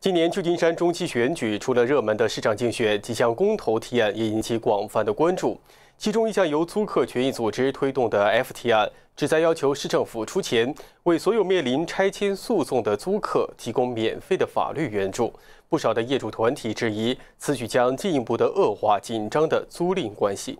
今年旧金山中期选举除了热门的市长竞选，几项公投提案也引起广泛的关注。其中一项由租客权益组织推动的 F 提案，旨在要求市政府出钱为所有面临拆迁诉讼的租客提供免费的法律援助。不少的业主团体质疑此举将进一步的恶化紧张的租赁关系。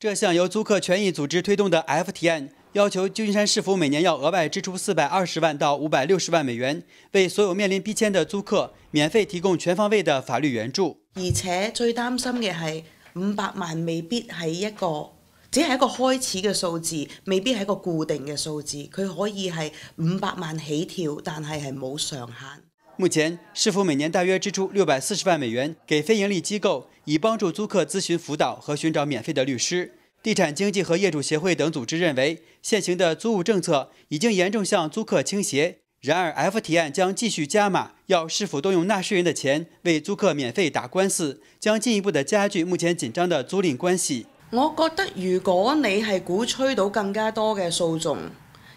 这项由租客权益组织推动的 F 提案，要求旧金山市府每年要额外支出四百二十万到五百六十万美元，为所有面临逼迁的租客免费提供全方位的法律援助。而且最担心嘅系五百万未必系一个，只系一个开始嘅数字，未必系一个固定嘅数字。佢可以系五百万起跳，但系系冇上限。目前，市府每年大约支出六百四十万美元给非营利机构，以帮助租客咨询辅导和寻找免费的律师。地产经纪和业主协会等组织认为，现行的租务政策已经严重向租客倾斜。然而，F 提案将继续加码，要市府动用纳税人的钱为租客免费打官司，将进一步的加剧目前紧张的租赁关系。我觉得，如果你系鼓吹到更加多嘅诉讼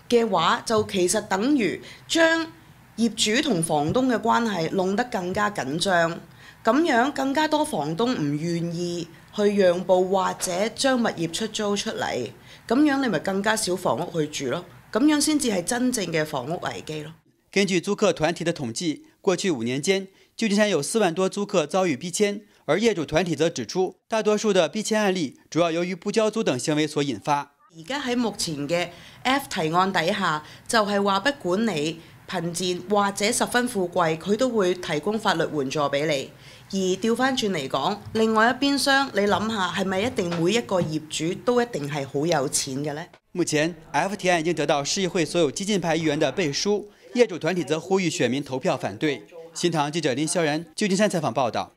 嘅话，就其实等于将業主同房東嘅關係弄得更加緊張，咁樣更加多房東唔願意去讓步或者將物業出租出嚟，咁樣你咪更加少房屋去住咯。咁樣先至係真正嘅房屋危機咯。根據租客團體的統計，過去五年間，舊金山有四萬多租客遭遇逼遷，而業主團體則指出，大多數的逼遷案例主要由於不交租等行為所引發。而家喺目前嘅 F 提案底下，就係話不管理。貧賤或者十分富貴，佢都會提供法律援助俾你。而調翻轉嚟講，另外一邊雙，你諗下係咪一定每一個業主都一定係好有錢嘅呢？目前 F t i 已經得到市議會所有激進派議員的背書，業主團體則呼籲選民投票反對。新唐記者林霄然，舊金山採訪報道。